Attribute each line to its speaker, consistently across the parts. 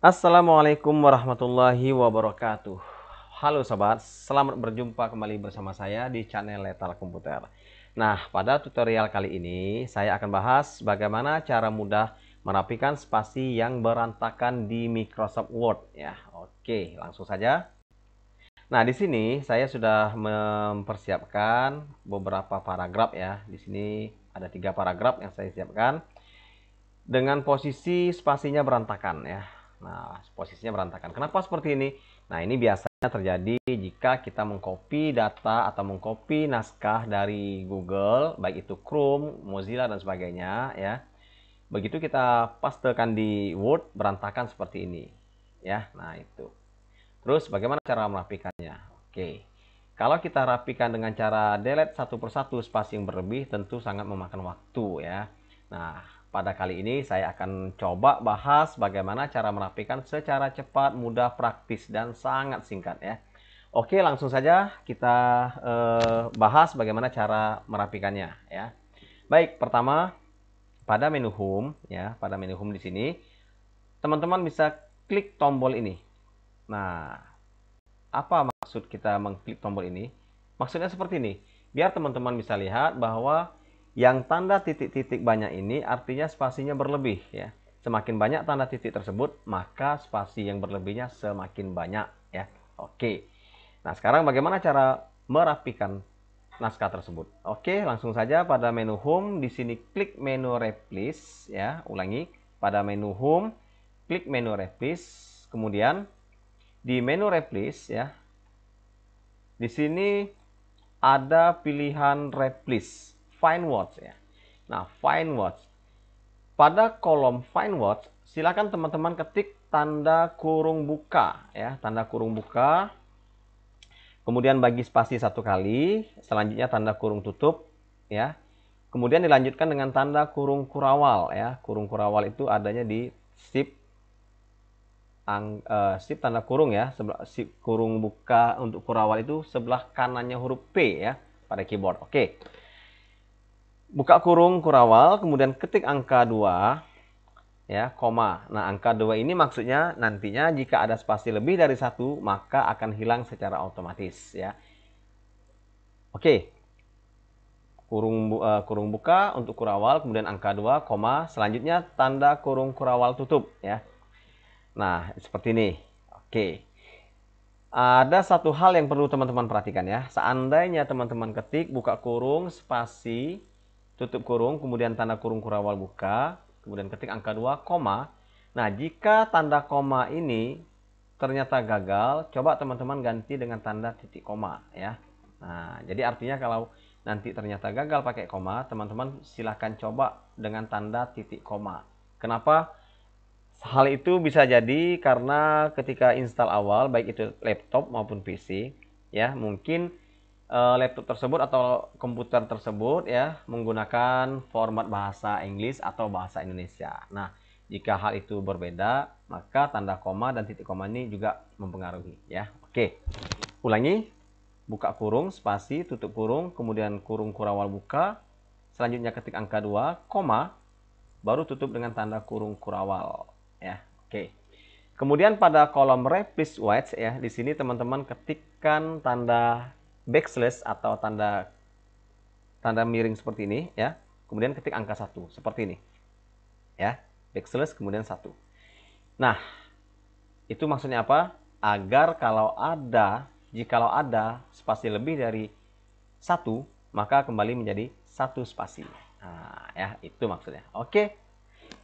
Speaker 1: Assalamualaikum warahmatullahi wabarakatuh. Halo sobat, selamat berjumpa kembali bersama saya di channel Letal Komputer. Nah, pada tutorial kali ini saya akan bahas bagaimana cara mudah merapikan spasi yang berantakan di Microsoft Word ya. Oke, langsung saja. Nah, di sini saya sudah mempersiapkan beberapa paragraf ya. Di sini ada tiga paragraf yang saya siapkan dengan posisi spasinya berantakan ya Nah, posisinya berantakan. Kenapa seperti ini? Nah, ini biasanya terjadi jika kita mengcopy data atau mengcopy naskah dari Google, baik itu Chrome, Mozilla, dan sebagainya, ya. Begitu kita pastekan di Word, berantakan seperti ini. Ya, nah itu. Terus bagaimana cara merapikannya? Oke. Kalau kita rapikan dengan cara delete satu persatu spasi yang berlebih, tentu sangat memakan waktu ya. Nah, pada kali ini saya akan coba bahas bagaimana cara merapikan secara cepat, mudah, praktis, dan sangat singkat ya. Oke langsung saja kita eh, bahas bagaimana cara merapikannya ya. Baik pertama pada menu home ya, pada menu home di sini teman-teman bisa klik tombol ini. Nah apa maksud kita mengklik tombol ini? Maksudnya seperti ini, biar teman-teman bisa lihat bahwa yang tanda titik-titik banyak ini artinya spasinya berlebih ya. Semakin banyak tanda titik tersebut, maka spasi yang berlebihnya semakin banyak ya. Oke. Nah, sekarang bagaimana cara merapikan naskah tersebut? Oke, langsung saja pada menu home di sini klik menu replace ya, ulangi pada menu home klik menu replace kemudian di menu replace ya. Di sini ada pilihan replace find words ya. Nah, find words. Pada kolom find words, silakan teman-teman ketik tanda kurung buka ya, tanda kurung buka. Kemudian bagi spasi satu kali, selanjutnya tanda kurung tutup ya. Kemudian dilanjutkan dengan tanda kurung kurawal ya. Kurung kurawal itu adanya di sip ang, uh, sip tanda kurung ya. Sebelah sip kurung buka untuk kurawal itu sebelah kanannya huruf P ya pada keyboard. Oke. Okay buka kurung kurawal, kemudian ketik angka 2, ya, koma. Nah, angka 2 ini maksudnya nantinya jika ada spasi lebih dari satu maka akan hilang secara otomatis, ya. Oke. Kurung uh, kurung buka untuk kurawal, kemudian angka 2, koma, selanjutnya tanda kurung kurawal tutup, ya. Nah, seperti ini. Oke. Ada satu hal yang perlu teman-teman perhatikan ya. Seandainya teman-teman ketik buka kurung spasi tutup kurung, kemudian tanda kurung kurawal buka, kemudian ketik angka 2, koma. Nah, jika tanda koma ini ternyata gagal, coba teman-teman ganti dengan tanda titik koma ya. Nah, jadi artinya kalau nanti ternyata gagal pakai koma, teman-teman silahkan coba dengan tanda titik koma. Kenapa? Hal itu bisa jadi karena ketika install awal, baik itu laptop maupun PC, ya mungkin uh, laptop tersebut atau komputer tersebut ya menggunakan format bahasa Inggris atau bahasa Indonesia. Nah, jika hal itu berbeda, maka tanda koma dan titik koma ini juga mempengaruhi ya. Oke. Ulangi buka kurung spasi tutup kurung kemudian kurung kurawal buka selanjutnya ketik angka 2 koma baru tutup dengan tanda kurung kurawal ya. Oke. Kemudian pada kolom replace white ya di sini teman-teman ketikkan tanda backslash atau tanda tanda miring seperti ini ya. Kemudian ketik angka satu seperti ini. Ya, backslash kemudian satu. Nah, itu maksudnya apa? Agar kalau ada jikalau ada spasi lebih dari satu, maka kembali menjadi satu spasi. Nah, ya, itu maksudnya. Oke.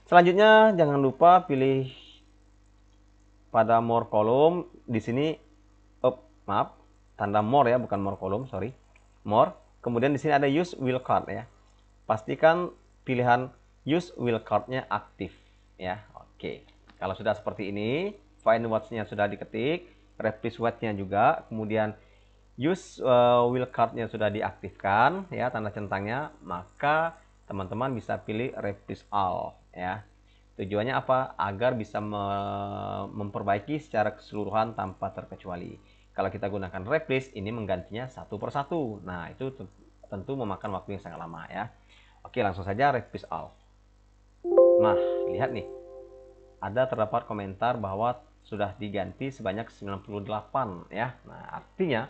Speaker 1: Selanjutnya jangan lupa pilih pada more column di sini oh, maaf, tanda more ya, bukan more kolom, sorry. More. Kemudian di sini ada use will card ya. Pastikan pilihan use will card-nya aktif ya. Oke. Kalau sudah seperti ini, find watch nya sudah diketik, replace watch nya juga, kemudian use uh, will card-nya sudah diaktifkan ya tanda centangnya, maka teman-teman bisa pilih replace all ya. Tujuannya apa? Agar bisa me memperbaiki secara keseluruhan tanpa terkecuali. Kalau kita gunakan replace, ini menggantinya satu persatu. Nah, itu tentu memakan waktu yang sangat lama ya. Oke, langsung saja replace all. Nah, lihat nih. Ada terdapat komentar bahwa sudah diganti sebanyak 98 ya. Nah, artinya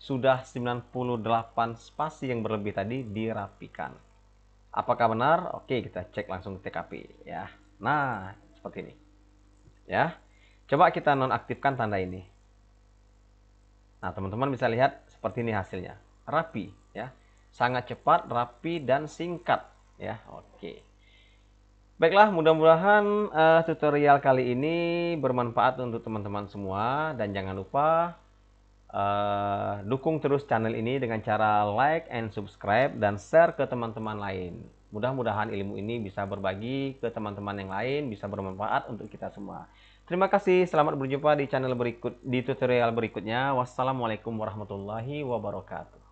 Speaker 1: sudah 98 spasi yang berlebih tadi dirapikan. Apakah benar? Oke, kita cek langsung ke TKP ya. Nah, seperti ini. Ya. Coba kita nonaktifkan tanda ini. Nah, teman-teman bisa lihat seperti ini hasilnya. Rapi, ya. Sangat cepat, rapi, dan singkat, ya. Oke. Baiklah, mudah-mudahan uh, tutorial kali ini bermanfaat untuk teman-teman semua. Dan jangan lupa uh, dukung terus channel ini dengan cara like and subscribe dan share ke teman-teman lain. Mudah-mudahan ilmu ini bisa berbagi ke teman-teman yang lain, bisa bermanfaat untuk kita semua. Terima kasih, selamat berjumpa di channel berikut di tutorial berikutnya. Wassalamualaikum warahmatullahi wabarakatuh.